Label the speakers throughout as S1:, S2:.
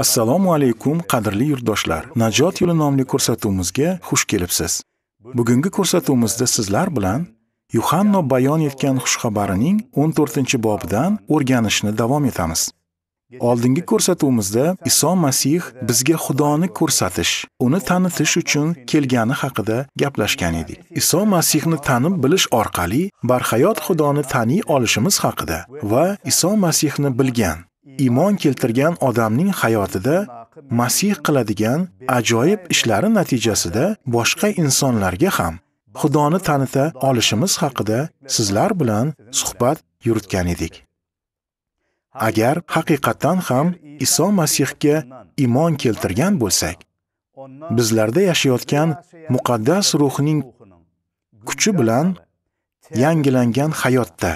S1: assalomu alaykum qadrli yurtdoshlar najot yo'li nomli ko'rsatuvimizga xush kelibsiz bugungi ko'rsatuvimizda sizlar bilan yuhanno bayon etgan xushxabarining 14 to'rtinchi bobidan o'rganishni davom etamiz oldingi ko'rsatuvimizda iso masih bizga xudoni ko'rsatish uni tanitish uchun kelgani haqida gaplashgan edik iso masihni tanib bilish orqali barhayot xudoni taniy olishimiz haqida va iso masihni bilgan iymon keltirgan odamning hayotida Masih qiladigan ajoyib ishlari natijasida boshqa insonlarga ham Xudoni tanita olishimiz haqida sizlar bilan suhbat yuritgan edik. Agar haqiqatan ham Iso Masihga iymon keltirgan bo'lsak, bizlarda yashayotgan muqaddas ruhning kuchi bilan yangilangan hayotda,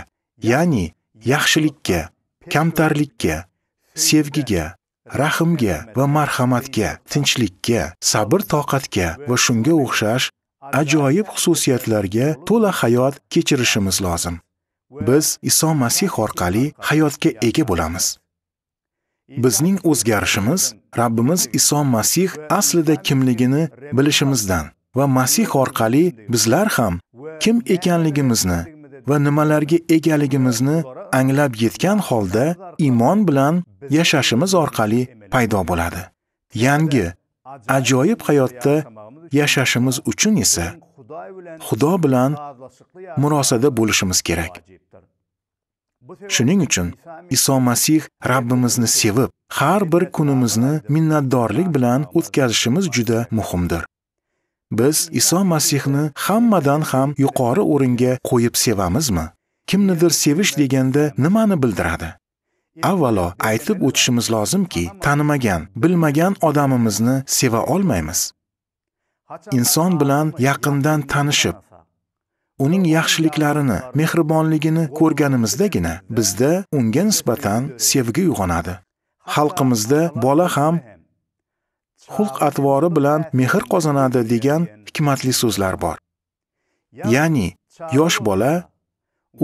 S1: ya'ni yaxshilikka, kamtarlikka, sevgiga, rahimga va marhamatga, tinchlikka, sabr toqatga va shunga o'xshash ajoyib xususiyatlarga to'la hayot kechirishimiz lozim. Biz Iso Masih orqali hayotga ega bo'lamiz. Bizning o'zgarishimiz Rabbimiz Iso Masih aslida kimligini bilishimizdan va Masih orqali bizlar ham kim ekanligimizni va nimalarga egaligimizni anglab yetgan holda iymon bilan yashashimiz orqali paydo bo'ladi. Yangi, ajoyib hayotda yashashimiz uchun esa Xudo bilan murosada bo'lishimiz kerak. Shuning uchun Iso Masih Rabbimizni sevib, har bir kunimizni minnatdorlik bilan o'tkazishimiz juda muhimdir. Biz Iso Masihni hammadan ham yuqori o'ringa qo'yib sevamizmi? kimnidir sevish deganda nimani bildiradi? Avvalo aytib o'tishimiz lozimki, tanimagan, bilmagan odamimizni seva olmaymiz. Inson bilan yaqindan tanishib, uning yaxshiliklarini, mehribonligini ko'rganimizdagina bizda unga nisbatan sevgi uyg'onadi. Xalqimizda bola ham xulq-atvori bilan mehr qozonadi degan hikmatli so'zlar bor. Ya'ni yosh bola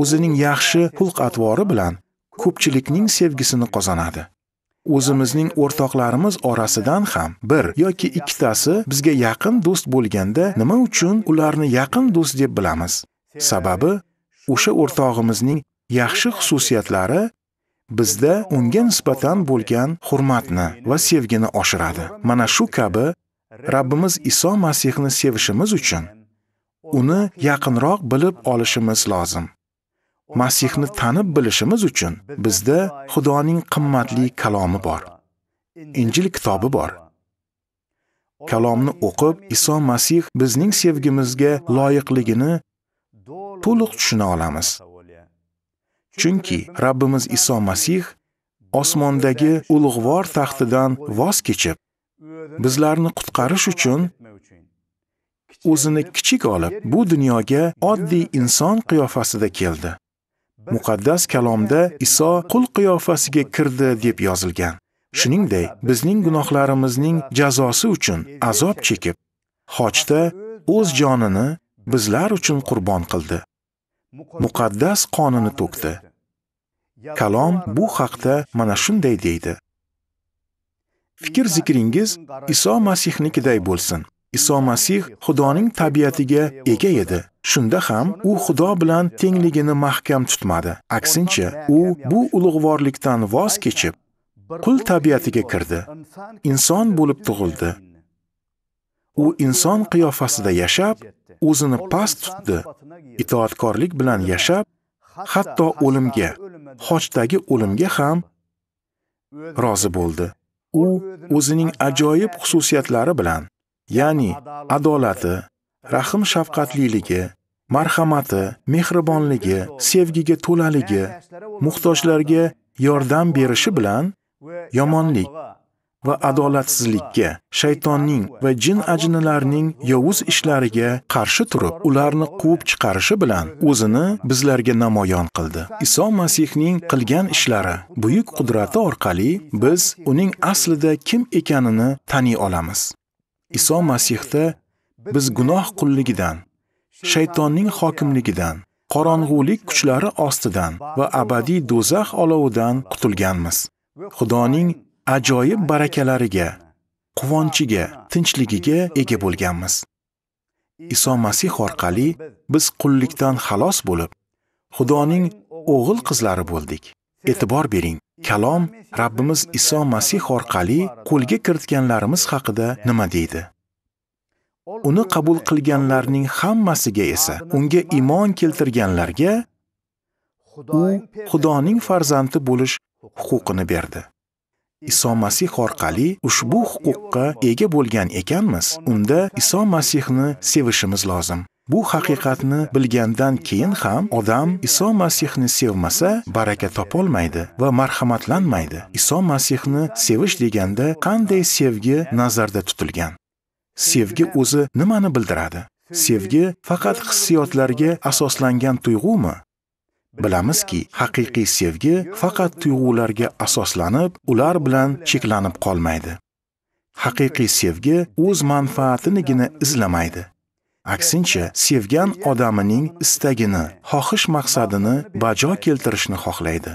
S1: o'zining yaxshi xulq atvori bilan ko'pchilikning sevgisini qozonadi. O'zimizning o'rtoqlarimiz orasidan ham bir yoki ikkitasi bizga yaqin do'st bo'lganda nima uchun ularni yaqin do'st deb bilamiz? Sababi o'sha o'rtog'imizning yaxshi xususiyatlari bizda unga nisbatan bo'lgan hurmatni va sevgini oshiradi. Mana shu kabi Rabbimiz Iso Masihni sevishimiz uchun uni yaqinroq bilib olishimiz lozim. Masihni tanib bilishimiz uchun bizda Xudoning qimmatli kalomi bor. Injil kitobi bor. Kalomni o'qib, Iso Masih bizning sevgimizga loyiqligini to'liq tushuna olamiz. Chunki Rabbimiz Iso Masih osmondagi ulug'vor taxtidan voz kechib, bizlarni qutqarish uchun o'zini kichik olib, bu dunyoga oddiy inson qiyofasida keldi. muqaddas kalomda Iso qul qiyofasiga kirdi deb yozilgan. Shuningdek, bizning gunohlarimizning jazosi uchun azob chekib, hojda o'z jonini bizlar uchun qurbon qildi. Muqaddas qonini to'kdi. Kalom bu haqda mana shunday deydi. Fikr zikringiz Iso Masihnikiday bo'lsin. Iso Masih Xudoning tabiatiga ega edi. Shunda ham u Xudo bilan tengligini mahkam tutmadi. Aksincha, u bu ulug'vorlikdan voz kechib, qul tabiatiga kirdi. Inson bo'lib tug'ildi. U inson qiyofasida yashab, o'zini past tutdi. Itoatkorlik bilan yashab, hatto o'limga, xochdagi o'limga ham rozi bo'ldi. U o'zining ajoyib xususiyatlari bilan ya'ni adolati, rahim shafqatliligi, marhamati, mehribonligi, sevgiga to'laligi, muhtojlarga yordam berishi bilan yomonlik va adolatsizlikka, shaytonning va jin ajinalarining yovuz ishlariga qarshi turib, ularni quvib chiqarishi bilan o'zini bizlarga namoyon qildi. Iso Masihning qilgan ishlari, buyuk qudrati orqali biz uning aslida kim ekanini tani olamiz. Iso Masihda biz gunoh qulligidan, shaytonning hokimligidan, qorong'ulik kuchlari ostidan va abadiy do'zax olovidan qutulganmiz. Xudoning ajoyib barakalariga, quvonchiga, tinchligiga ega bo'lganmiz. Iso Masih orqali biz qullikdan xalos bo'lib, Xudoning o'g'il qizlari bo'ldik. E'tibor bering. Kalom Rabbimiz Iso Masih orqali qo'lga kiritganlarimiz haqida nima deydi? Uni qabul qilganlarning hammasiga esa, unga iymon keltirganlarga u Xudoning farzandi bo'lish huquqini berdi. Iso Masih orqali ushbu huquqqa ega bo'lgan ekanmiz, unda Iso Masihni sevishimiz lozim. Bu haqiqatni bilgandan keyin ham odam Iso Masihni sevmasa baraka topolmaydi va marhamatlanmaydi. Iso Masihni sevish deganda qanday sevgi nazarda tutilgan? Sevgi o'zi nimani bildiradi? Sevgi faqat hissiyotlarga asoslangan tuyg'umi? Bilamizki, haqiqiy sevgi faqat tuyg'ularga asoslanib, ular bilan cheklanib qolmaydi. Haqiqiy sevgi o'z manfaatinigina izlamaydi. Aksincha, sevgan odamining istagini, xohish maqsadini bajo keltirishni xohlaydi.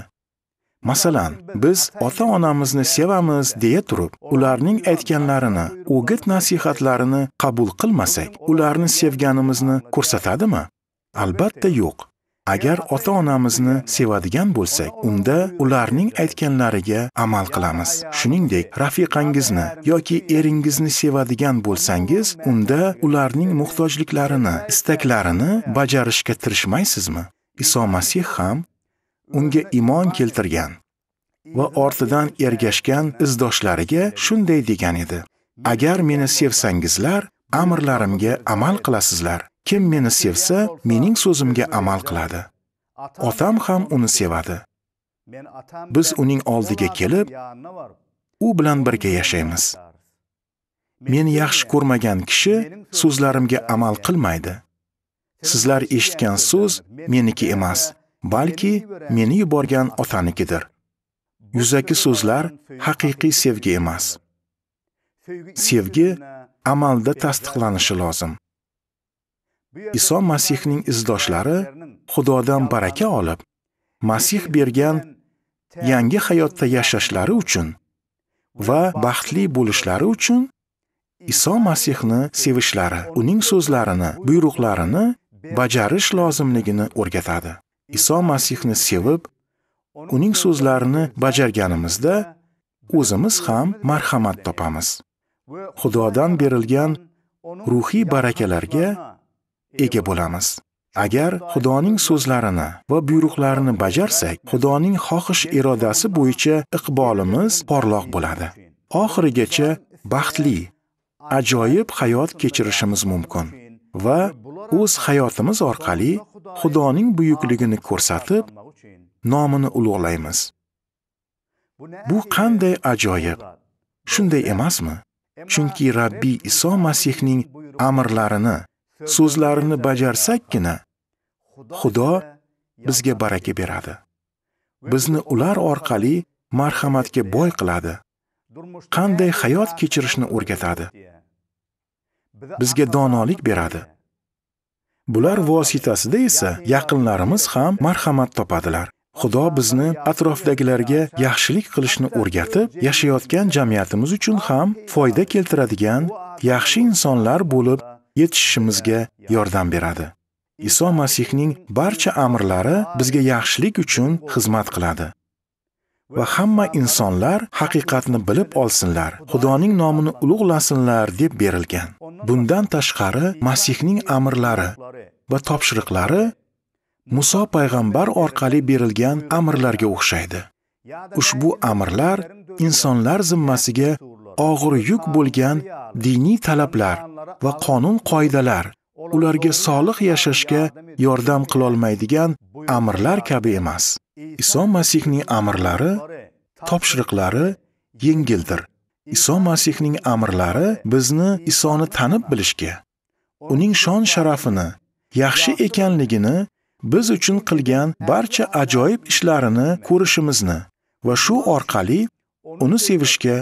S1: Masalan, biz ota-onamizni sevamiz deya turib, ularning aytganlarini, o'g'it nasihatlarini qabul qilmasak, ularni sevganimizni ko'rsatadimi? Albatta yo'q. Agar ota-onamizni sevadigan bo'lsak, unda ularning aytganlariga amal qilamiz. Shuningdek, rafiqangizni yoki eringizni sevadigan bo'lsangiz, unda ularning muhtojliklarini, istaklarini bajarishga tirishmaysizmi? Iso Masih ham unga iymon keltirgan va ortidan ergashgan izdoshlariga shunday degan edi. Agar meni sevsangizlar, amrlarimga amal qilasizlar Kim meni sevsa, mening so'zimga amal qiladi. Otam ham uni sevadi. Biz uning oldiga kelib, u bilan birga yashaymiz. Meni yaxshi ko'rmagan kishi so'zlarimga amal qilmaydi. Sizlar eshitgan so'z meniki emas, balki meni yuborgan otanikidir. Yuzaki so'zlar haqiqiy sevgi emas. Sevgi amalda tasdiqlanishi lozim. Iso Masihning izdoshlari Xudodan baraka olib, Masih bergan yangi hayotda yashashlari uchun va baxtli bo'lishlari uchun Iso Masihni sevishlari, uning so'zlarini, buyruqlarini bajarish lozimligini o'rgatadi. Iso Masihni sevib, uning so'zlarini bajarganimizda o'zimiz ham marhamat topamiz. Xudodan berilgan ruhiy barakalarga ega bo'lamiz. Agar Xudoning so'zlarini va buyruqlarini bajarsak, Xudoning xohish irodasi bo'yicha iqbolimiz porloq bo'ladi. Oxirigacha baxtli, ajoyib hayot kechirishimiz mumkin va o'z hayotimiz orqali Xudoning buyukligini ko'rsatib, nomini ulug'laymiz. Bu qanday ajoyib. Shunday emasmi? Chunki Rabbi Iso Masihning amrlarini so'zlarini bajarsakkina, Xudo bizga baraka beradi. Bizni ular orqali marhamatga boy qiladi. Qanday hayot kechirishni o'rgatadi. Bizga donolik beradi. Bular vositasida esa yaqinlarimiz ham marhamat topadilar. Xudo bizni atrofdagilarga yaxshilik qilishni o'rgatib, yashayotgan jamiyatimiz uchun ham foyda keltiradigan yaxshi insonlar bo'lib yetishishimizga yordam beradi. Iso Masihning barcha amrlari bizga yaxshilik uchun xizmat qiladi. Va hamma insonlar haqiqatni bilib olsinlar, Xudoning nomini ulug'lasinlar deb berilgan. Bundan tashqari, Masihning amrlari va topshiriqlari Muso payg'ambar orqali berilgan amrlarga o'xshaydi. Ushbu amrlar insonlar zimmasiga og'ir yuk bo'lgan diniy talablar va qonun-qoidalar ularga solih yashashga yordam qilolmaydigan amrlar kabi emas. Iso Masihning amrlari, topshiriqlari yengildir. Iso Masihning amrlari bizni Isoni tanib bilishga, uning shon sharafini, yaxshi ekanligini biz uchun qilgan barcha ajoyib ishlarini ko'rishimizni va shu orqali uni sevishga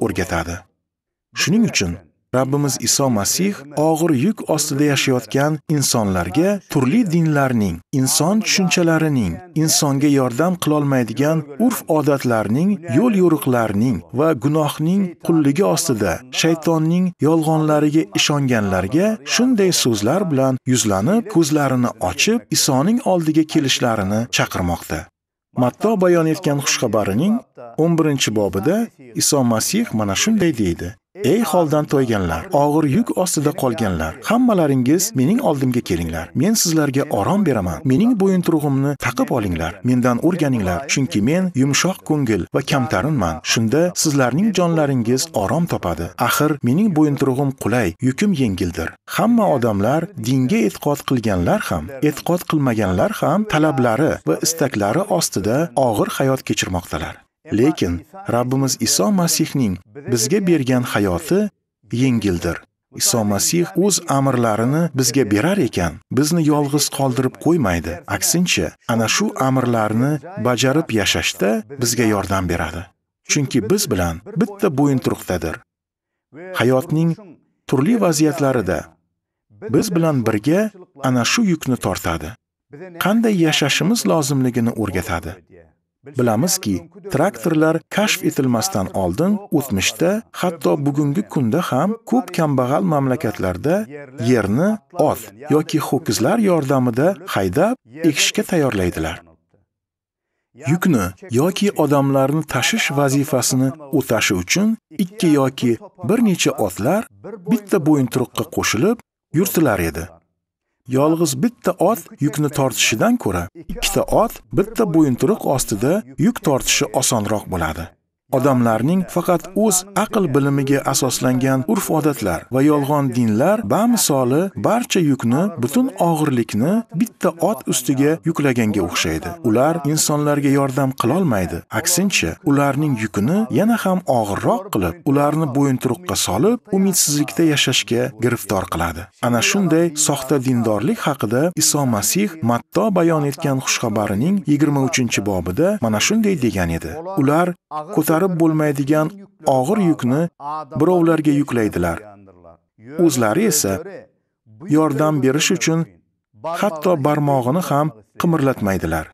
S1: o'rgatadi shuning uchun Rabbimiz Iso Masih og'ir yuk ostida yashayotgan insonlarga turli dinlarning, inson tushunchalarining, insonga yordam qilolmaydigan urf-odatlarning, yo'l yo'riqlarining va gunohning qulligi ostida shaytonning yolg'onlariga ishonganlarga shunday so'zlar bilan yuzlanib, ko'zlarini ochib, Isoning oldiga kelishlarini chaqirmoqda. matto bayon etgan xushxabarining 11 bobida iso masih mana shunday deydi Ey holdan toyganlar, og'ir yuk ostida qolganlar, hammalaringiz mening oldimga kelinglar. Men sizlarga orom beraman. Mening turug'imni taqib olinglar, mendan o'rganinglar, chunki men yumshoq ko'ngil va kamtarinman. Shunda sizlarning jonlaringiz orom topadi. Axir mening turug'im qulay, yukim yengildir. Hamma odamlar dinga e'tiqod qilganlar ham, e'tiqod qilmaganlar ham talablari va istaklari ostida og'ir hayot kechirmoqdalar. Lekin Rabbimiz Iso Masihning bizga bergan hayoti yengildir. Iso Masih o'z amrlarini bizga berar ekan, bizni yolg'iz qoldirib qo'ymaydi. Aksincha, ana shu amrlarni bajarib yashashda bizga yordam beradi. Chunki biz bilan bitta bo'yinturuqdadir. Hayotning turli vaziyatlarida biz bilan birga ana shu yukni tortadi. Qanday yashashimiz lozimligini o'rgatadi. Bilamizki, traktorlar kashf etilmasdan oldin o'tmishda, hatto bugungi kunda ham ko'p kambag'al mamlakatlarda yerni ot yoki ho'kizlar yordamida haydab ekishga tayyorlaydilar. Yukni yoki odamlarni tashish vazifasini o'tashi uchun ikki yoki bir necha otlar bitta bo'yinturuqqa qo'shilib yurtilar edi. yolg'iz bitta ot yukni tortishidan ko'ra ikkita ot bitta bo'yinturuq ostida yuk tortishi osonroq bo'ladi Odamlarning faqat o'z aql bilimiga asoslangan urf-odatlar va yolg'on dinlar bamisoli barcha yukni, butun og'irlikni bitta ot ustiga yuklaganga o'xshaydi. Ular insonlarga yordam qila olmaydi. Aksincha, ularning yukini yana ham og'irroq qilib, ularni bo'yinturuqqa solib, umidsizlikda yashashga giriftor qiladi. Ana shunday soxta dindorlik haqida Iso Masih Matto bayon etgan xushxabarining 23-bobida mana shunday degan edi. Ular ko'tar ko'tarib bo'lmaydigan og'ir yukni birovlarga yuklaydilar. O'zlari esa yordam berish uchun hatto barmog'ini ham qimirlatmaydilar.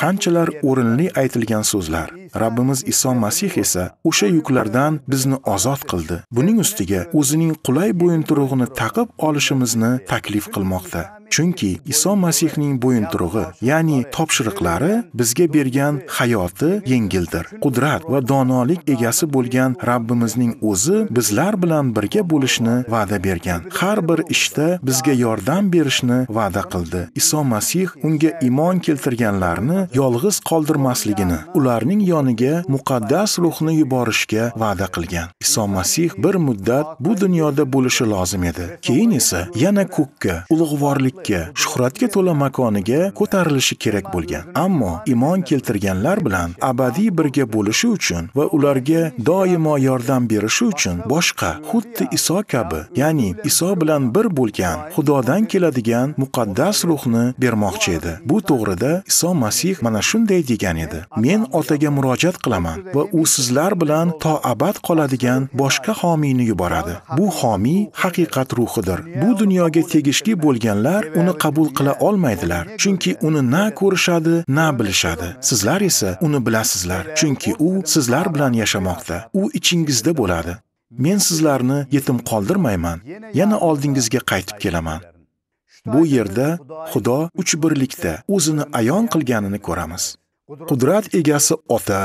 S1: Qanchalar o'rinli aytilgan so'zlar. Rabbimiz Iso Masih esa o'sha yuklardan bizni ozod qildi. Buning ustiga o'zining qulay bo'yin turug'ini taqib olishimizni taklif qilmoqda. Chunki Iso Masihning bo'yinturug'i, ya'ni topshiriqlari bizga bergan hayoti yengildir. Qudrat va donolik egasi bo'lgan Rabbimizning o'zi bizlar bilan birga bo'lishni va'da bergan. Har bir ishda bizga yordam berishni va'da qildi. Iso Masih unga iymon keltirganlarni yolg'iz qoldirmasligini, ularning yoniga muqaddas ruhni yuborishga va'da qilgan. Iso Masih bir muddat bu dunyoda bo'lishi lozim edi. Keyin esa yana ko'kka ulug'vorlik qudratlikka, shuhratga to'la makoniga ko'tarilishi kerak bo'lgan. Ammo iymon keltirganlar bilan abadiy birga bo'lishi uchun va ularga doimo yordam berishi uchun boshqa, xuddi Iso kabi, ya'ni Iso bilan bir bo'lgan Xudodan keladigan muqaddas ruhni bermoqchi edi. Bu to'g'rida Iso Masih mana shunday degan edi. Men Otaga murojaat qilaman va u sizlar bilan to abad qoladigan boshqa homiyni yuboradi. Bu homiy haqiqat ruhidir. Bu dunyoga tegishli bo'lganlar uni qabul qila olmaydilar, chunki uni na ko'rishadi, na bilishadi. Sizlar esa uni bilasizlar, chunki u sizlar bilan yashamoqda. U ichingizda bo'ladi. Men sizlarni yetim qoldirmayman. Yana oldingizga qaytib kelaman. Bu yerda Xudo uch birlikda o'zini ayon qilganini ko'ramiz. Qudrat egasi Ota,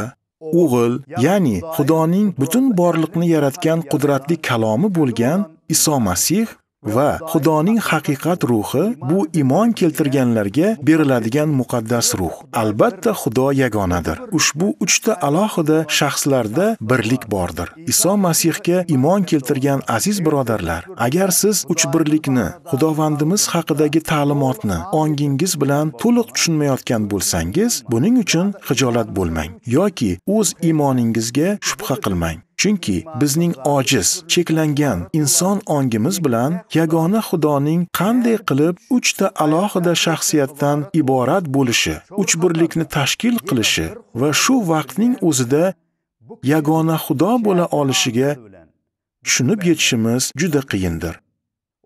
S1: o'g'il, ya'ni Xudoning butun borliqni yaratgan qudratli kalomi bo'lgan Iso Masih va Xudoning haqiqat ruhi bu iymon keltirganlarga beriladigan muqaddas ruh. Albatta Xudo yagonadir. Ushbu 3 ta alohida shaxslarda birlik bordir. Iso Masihga iymon keltirgan aziz birodarlar, agar siz uch birlikni, Xudovandimiz haqidagi ta'limotni ongingiz bilan to'liq tushunmayotgan bo'lsangiz, buning uchun xijolat bo'lmang yoki o'z iymoningizga shubha qilmang. Chunki bizning ojiz, cheklangan inson ongimiz bilan yagona Xudoning qanday qilib 3 ta alohida shaxsiyatdan iborat bo'lishi, uch birlikni tashkil qilishi va shu vaqtning o'zida yagona Xudo bo'la olishiga tushunib yetishimiz juda qiyindir.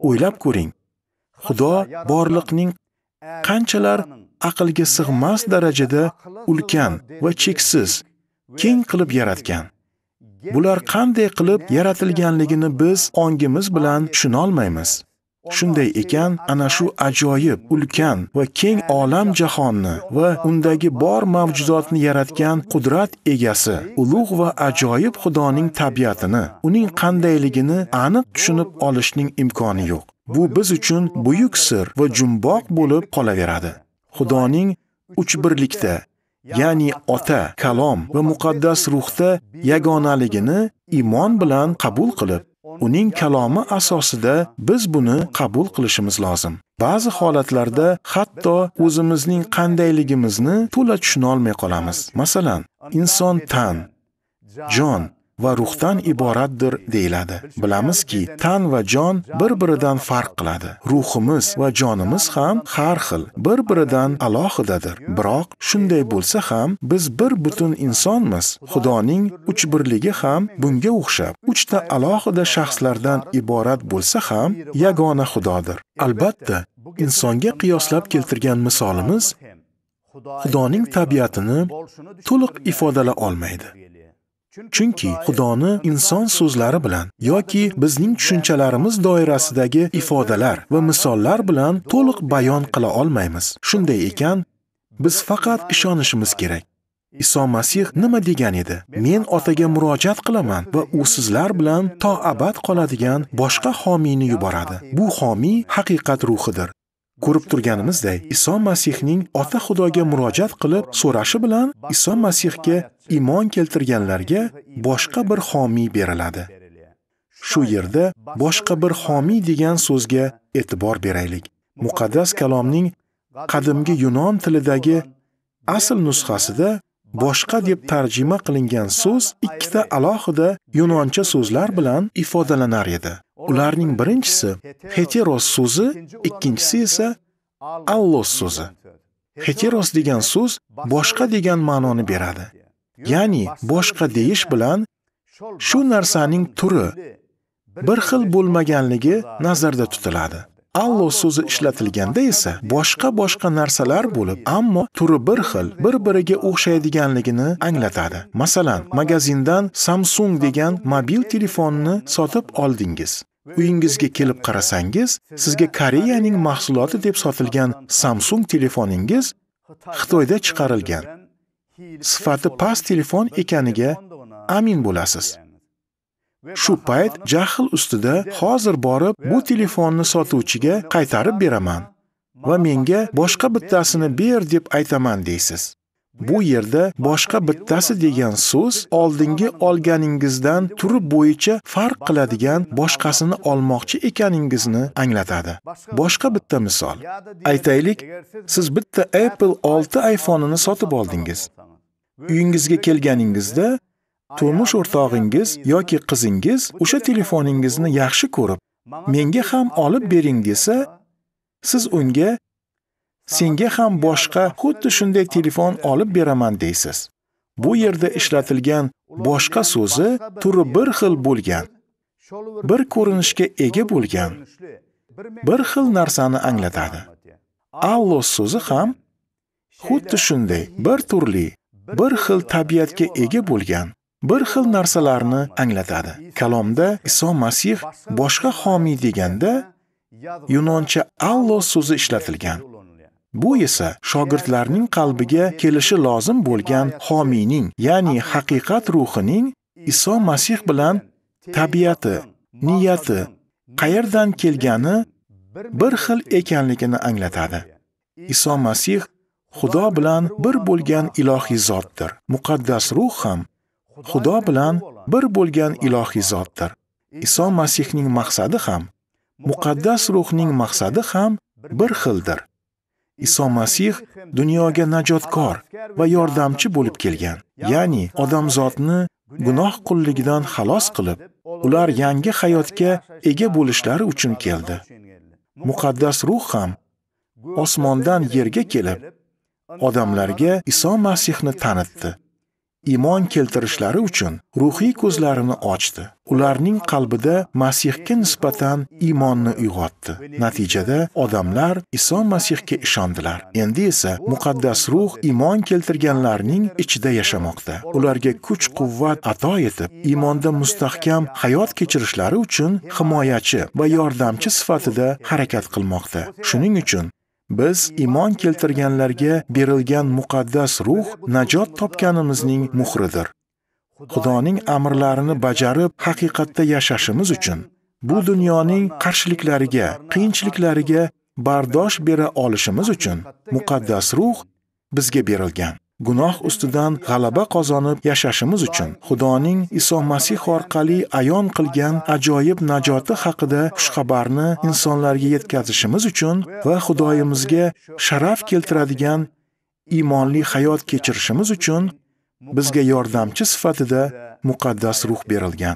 S1: O'ylab ko'ring. Xudo borliqning qanchalar aqlga sig'mas darajada ulkan va cheksiz, keng qilib yaratgan. Bular qanday qilib yaratilganligini biz ongimiz bilan tushunolmaymiz. Shunday ekan, ana shu ajoyib, ulkan va keng olam jahonni va undagi bor mavjudotni yaratgan qudrat egasi, ulug' va ajoyib Xudoning tabiatini, uning qandayligini aniq tushunib olishning imkoni yo'q. Bu biz uchun buyuk sir va jumboq bo'lib qolaveradi. Xudoning uch birlikda ya'ni ota, kalom va muqaddas ruhda yagonaligini iymon bilan qabul qilib, uning kalomi asosida biz buni qabul qilishimiz lozim. Ba'zi holatlarda hatto o'zimizning qandayligimizni to'la tushuna olmay qolamiz. Masalan, inson tan, jon va ruhdan iboratdir deyiladi. Bilamizki, tan va jon bir-biridan farq qiladi. Ruhimiz va jonimiz ham har xil, bir-biridan alohidadir. Biroq shunday bo'lsa ham biz bir butun insonmiz. Xudoning uch birligi ham bunga o'xshab, uchta alohida shaxslardan iborat bo'lsa ham yagona Xudodir. Albatta, insonga qiyoslab keltirgan misolimiz Xudoning tabiatini to'liq ifodala olmaydi. Chunki Xudoni inson so'zlari bilan yoki bizning tushunchalarimiz doirasidagi ifodalar va misollar bilan to'liq bayon qila olmaymiz. Shunday ekan, biz faqat ishonishimiz kerak. Iso Masih nima degan edi? Men otaga murojaat qilaman va u sizlar bilan to abad qoladigan boshqa homiyni yuboradi. Bu homiy haqiqat ruhidir. Ko'rib turganimizdek, Iso Masihning Ota Xudoga murojaat qilib so'rashi bilan Iso Masihga iymon keltirganlarga boshqa bir homiy beriladi. Shu yerda boshqa bir homiy degan so'zga e'tibor beraylik. Muqaddas kalomning qadimgi yunon tilidagi asl nusxasida boshqa deb tarjima qilingan so'z ikkita alohida yunoncha so'zlar bilan ifodalanar edi. ularning birinchisi heteros so'zi ikkinchisi esa allos so'zi heteros degan so'z boshqa degan ma'noni beradi ya'ni boshqa deyish bilan shu narsaning turi bir xil bo'lmaganligi nazarda tutiladi allo so'zi ishlatilganda esa boshqa-boshqa narsalar bo'lib, ammo turi bir xil, bir-biriga o'xshaydiganligini anglatadi. Masalan, magazindan Samsung degan mobil telefonni sotib oldingiz. Uyingizga kelib qarasangiz, sizga Koreyaning mahsuloti deb sotilgan Samsung telefoningiz Xitoyda chiqarilgan. Sifati past telefon ekaniga amin bo'lasiz. Shu payt jahl ustida hozir borib bu telefonni sotuvchiga qaytarib beraman va menga boshqa bittasini ber deb aytaman deysiz. Bu yerda boshqa bittasi degan so'z oldingi olganingizdan turi bo'yicha farq qiladigan boshqasini olmoqchi ekaningizni anglatadi. Boshqa bitta misol. Aytaylik, siz bitta Apple 6 iPhone'ini sotib oldingiz. Uyingizga kelganingizda turmush o'rtog'ingiz yoki qizingiz o'sha telefoningizni yaxshi ko'rib menga ham olib bering desa siz unga senga ham boshqa xuddi shunday telefon olib beraman deysiz bu yerda ishlatilgan boshqa so'zi turi bir xil bo'lgan bir ko'rinishga ega bo'lgan bir xil narsani anglatadi allos so'zi ham xuddi shunday bir turli bir xil tabiatga ega bo'lgan bir xil narsalarni anglatadi. Kalomda Iso Masih boshqa homiy deganda Yunoncha Allo so'zi ishlatilgan. Bu esa shogirdlarning qalbiga kelishi lozim bo'lgan homiyning, ya'ni haqiqat ruhining Iso Masih bilan tabiati, niyati, qayerdan kelgani bir xil ekanligini anglatadi. Iso Masih Xudo bilan bir bo'lgan ilohiy zotdir. Muqaddas ruh ham Xudo bilan bir bo'lgan ilohiy zotdir. Iso Masihning maqsadi ham, muqaddas ruhning maqsadi ham bir xildir. Iso Masih dunyoga najotkor va yordamchi bo'lib kelgan, ya'ni odamzodni gunoh qulligidan xalos qilib, ular yangi hayotga ega bo'lishlari uchun keldi. Muqaddas ruh ham osmondan yerga kelib, odamlarga Iso Masihni tanitdi. iymon keltirishlari uchun ruhiy ko'zlarini ochdi. Ularning qalbida Masihga nisbatan iymonni uyg'otdi. Natijada odamlar Iso Masihga ishondilar. Endi esa muqaddas ruh iymon keltirganlarning ichida yashamoqda. Ularga kuch-quvvat ato etib, iymonda mustahkam hayot kechirishlari uchun himoyachi va yordamchi sifatida harakat qilmoqda. Shuning uchun Biz iymon keltirganlarga berilgan muqaddas ruh najot topganimizning muhridir. Xudoning amrlarini bajarib, haqiqatda yashashimiz uchun bu dunyoning qarshiliklariga, qiyinchiliklariga bardosh bera olishimiz uchun muqaddas ruh bizga berilgan. gunoh ustidan g'alaba qozonib yashashimiz uchun Xudoning Iso Masih orqali ayon qilgan ajoyib najoti haqida xushxabarni insonlarga yetkazishimiz uchun va Xudoyimizga sharaf keltiradigan iymonli hayot kechirishimiz uchun bizga yordamchi sifatida muqaddas ruh berilgan.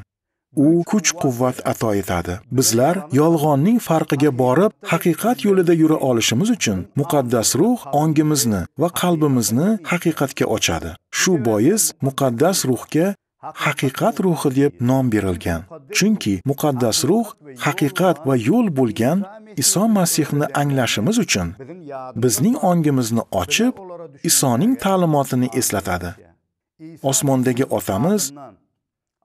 S1: u kuch quvvat ato etadi bizlar yolg'onning farqiga borib haqiqat yo'lida yura olishimiz uchun muqaddas ruh ongimizni va qalbimizni haqiqatga ochadi shu bois muqaddas ruhga haqiqat ruhi deb nom berilgan chunki muqaddas ruh haqiqat va yo'l bo'lgan iso masihni anglashimiz uchun bizning ongimizni ochib isoning ta'limotini eslatadi osmondagi otamiz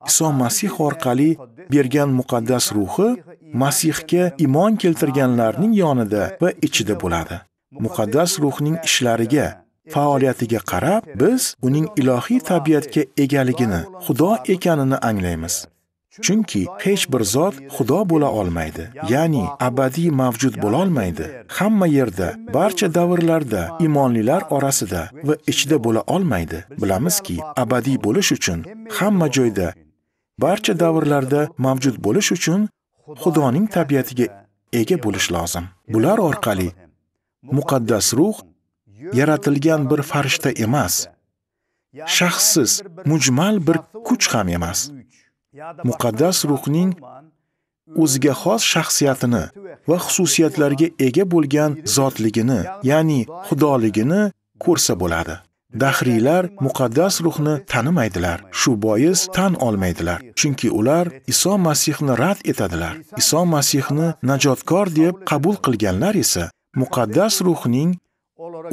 S1: Iso Masih orqali bergan muqaddas ruhi Masihga iymon keltirganlarning yonida va ichida bo'ladi. Muqaddas ruhning ishlariga, faoliyatiga qarab biz uning ilohiy tabiatga egaligini, Xudo ekanini anglaymiz. Chunki hech bir zot xudo bo'la olmaydi, ya'ni abadiy mavjud bo'la olmaydi. Hamma yerda, barcha davrlarda, imonlilar orasida va ichida bo'la olmaydi. Bilamizki, abadiy bo'lish uchun hamma joyda barcha davrlarda mavjud bo'lish uchun Xudoning tabiatiga ega bo'lish lozim. Bular orqali muqaddas ruh yaratilgan bir farishta emas, shaxssiz, mujmal bir kuch ham emas. Muqaddas ruhning o'ziga xos shaxsiyatini va xususiyatlarga ega bo'lgan zotligini, ya'ni xudoligini ko'rsa bo'ladi. Dahriylar muqaddas ruhni tanimaydilar. Shu bois tan olmaydilar. Chunki ular Iso Masihni rad etadilar. Iso Masihni najotkor deb qabul qilganlar esa muqaddas ruhning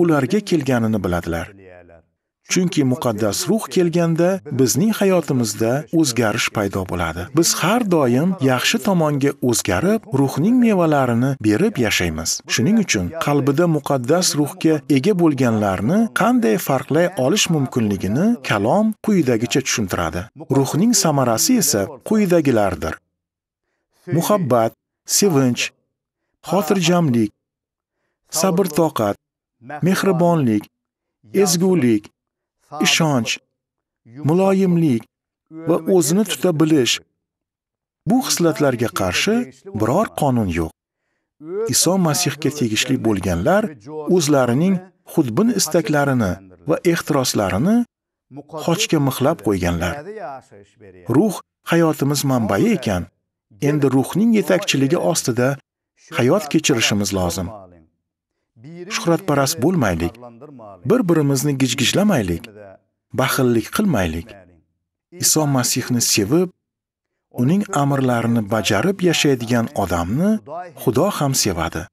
S1: ularga kelganini biladilar. Chunki muqaddas ruh kelganda bizning hayotimizda o'zgarish paydo bo'ladi. Biz har doim yaxshi tomonga o'zgarib, ruhning mevalarini berib yashaymiz. Shuning uchun qalbida muqaddas ruhga ega bo'lganlarni qanday farqlay olish mumkinligini kalom quyidagicha tushuntiradi. Ruhning samarasi esa quyidagilardir. Muhabbat, sevinch, xotirjamlik, sabr-toqat, mehribonlik, ezgulik, ishonch muloyimlik va o'zini tuta bilish bu xislatlarga qarshi biror qonun yo'q iso masihga tegishli bo'lganlar o'zlarining xudbin istaklarini va ehtiroslarini xochga mixlab qo'yganlar ruh hayotimiz manbai ekan endi ruhning yetakchiligi ostida hayot kechirishimiz lozim shuhratparast bo'lmaylik bir birimizni gijgijlamaylik baxillik qilmaylik. Iso Masihni sevib, uning amrlarini bajarib yashaydigan odamni Xudo ham sevadi.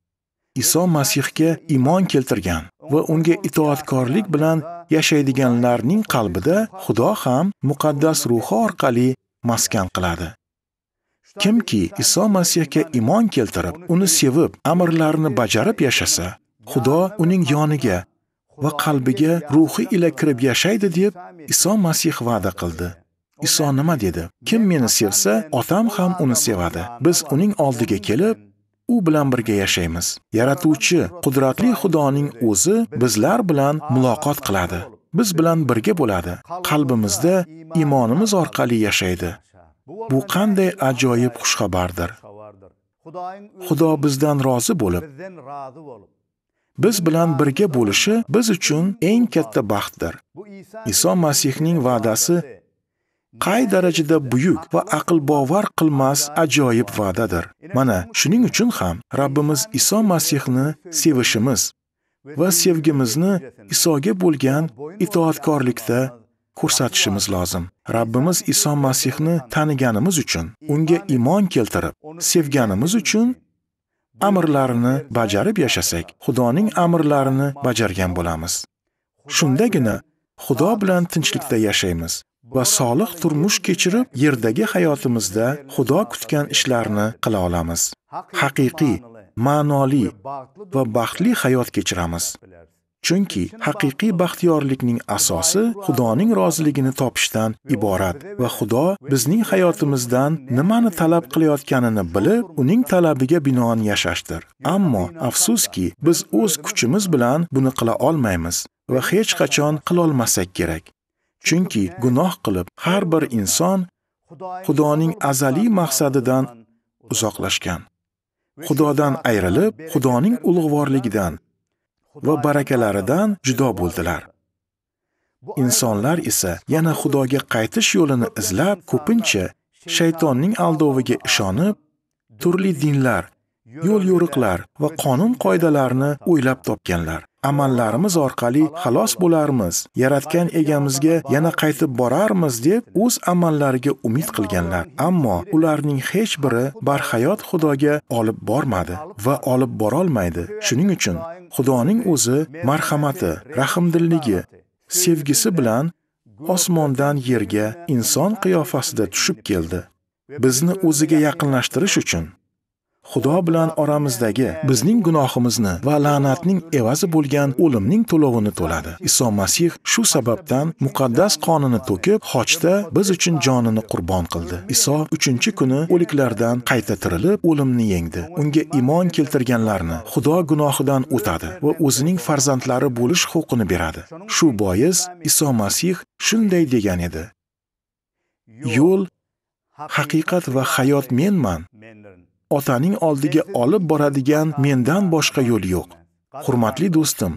S1: Iso Masihga iymon keltirgan va unga itoatkorlik bilan yashaydiganlarning qalbida Xudo ham muqaddas ruhi orqali maskan qiladi. Kimki Iso Masihga iymon keltirib, uni sevib, amrlarini bajarib yashasa, Xudo uning yoniga va qalbiga ruhi ila kirib yashaydi deb Iso Masih va'da qildi. Iso nima dedi? Kim meni sevsa, otam ham uni sevadi. Biz uning oldiga kelib, u bilan birga yashaymiz. Yaratuvchi, qudratli Xudoning o'zi bizlar bilan muloqot qiladi. Biz bilan birga bo'ladi. Qalbimizda iymonimiz orqali yashaydi. Bu qanday ajoyib xushxabardir. Xudo bizdan rozi bo'lib, biz bilan birga bo'lishi biz uchun eng katta baxtdir. Iso Masihning va'dasi qay darajada buyuk va aql bovar qilmas ajoyib va'dadir. Mana shuning uchun ham Rabbimiz Iso Masihni sevishimiz va sevgimizni Isoga bo'lgan itoatkorlikda ko'rsatishimiz lozim. Rabbimiz Iso Masihni taniganimiz uchun, unga iymon keltirib, sevganimiz uchun amrlarini bajarib yashasak, Xudoning amrlarini bajargan bo'lamiz. Shundagina Xudo bilan tinchlikda yashaymiz va solih turmush kechirib, yerdagi hayotimizda Xudo kutgan ishlarni qila olamiz. Haqiqiy, ma'noli va baxtli hayot kechiramiz. Chunki haqiqiy baxtiyorlikning asosi Xudoning roziligini topishdan iborat va Xudo bizning hayotimizdan nimani talab qilayotganini bilib, uning talabiga binoan yashashdir. Ammo afsuski, biz o'z kuchimiz bilan buni qila olmaymiz va hech qachon qila olmasak kerak. Chunki gunoh qilib har bir inson Xudoning azaliy maqsadidan uzoqlashgan. Xudodan ayrilib, Xudoning ulug'vorligidan va barakalaridan judo bo'ldilar insonlar esa yana xudoga qaytish yo'lini izlab ko'pincha shaytonning aldoviga ishonib turli dinlar yo'l-yo'riqlar va qonun qoidalarni o'ylab topganlar. Amallarimiz orqali xalos bo'larmiz, yaratgan egamizga yana qaytib borarmiz deb o'z amallariga umid qilganlar. Ammo ularning hech biri barhayot Xudoga olib bormadi va olib borolmaydi. Shuning uchun Xudoning o'zi marhamati, rahmdilligi, sevgisi bilan osmondan yerga inson qiyofasida tushib keldi. Bizni o'ziga yaqinlashtirish uchun Xudo bilan oramizdagi bizning gunohimizni va la'natning evazi bo'lgan o'limning to'lovini to'ladi. Iso Masih shu sababdan muqaddas qonini to'kib, xochda biz uchun jonini qurbon qildi. Iso 3-kuni o'liklardan qayta tirilib, o'limni yengdi. Unga iymon keltirganlarni Xudo gunohidan o'tadi va o'zining farzandlari bo'lish huquqini beradi. Shu bois Iso Masih shunday degan edi: Yo'l, haqiqat va hayot menman. otaning oldiga olib boradigan mendan boshqa yo'l yo'q. Hurmatli do'stim,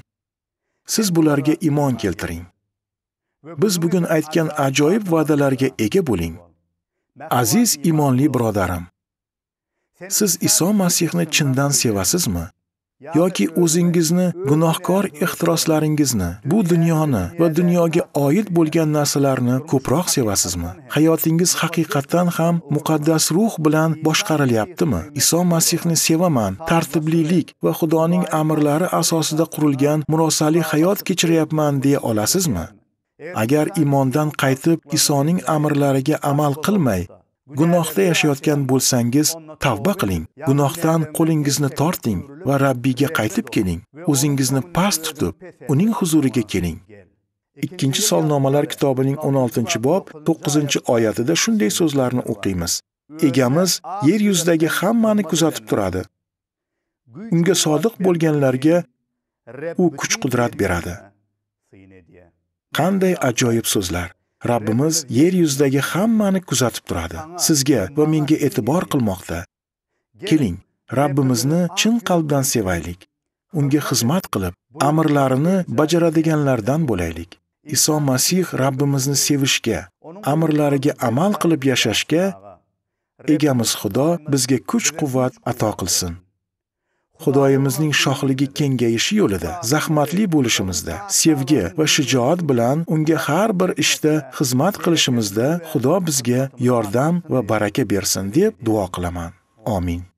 S1: siz bularga iymon keltiring. Biz bugun aytgan ajoyib va'dalarga ega bo'ling. Aziz iymonli birodarim, siz Iso Masihni chindan sevasizmi? yoki o'zingizni gunohkor ehtiroslaringizni, bu dunyoni va dunyoga oid bo'lgan narsalarni ko'proq sevasizmi? Hayotingiz haqiqatdan ham muqaddas ruh bilan boshqarilyaptimi? Iso Masihni sevaman, tartiblilik va Xudoning amrlari asosida qurilgan murosali hayot kechiryapman deya olasizmi? Agar imondan qaytib, Isoning amrlariga amal qilmay, Gunohda yashayotgan bo'lsangiz, tavba qiling. Gunohdan qo'lingizni torting va Rabbiga qaytib keling. O'zingizni past tutib, uning huzuriga keling. Ikkinchi solnomalar kitobining 16-bob 9-oyatida shunday so'zlarni o'qiymiz. Egamiz yer yuzidagi hammani kuzatib turadi. Unga sodiq bo'lganlarga u kuch-qudrat beradi. Qanday ajoyib so'zlar. Rabbimiz yer yuzidagi hammani kuzatib turadi. Sizga va menga e'tibor qilmoqda. Keling, Rabbimizni chin qalbdan sevaylik. Unga xizmat qilib, amrlarini bajaradiganlardan bo'laylik. Iso Masih Rabbimizni sevishga, amrlariga amal qilib yashashga egamiz Xudo bizga kuch-quvvat ato qilsin. Xudoyimizning shohligi kengayishi yo'lida zahmatli bo'lishimizda, sevgi va shijoat bilan unga har bir ishda xizmat qilishimizda Xudo bizga yordam va baraka bersin deb duo qilaman. Amin.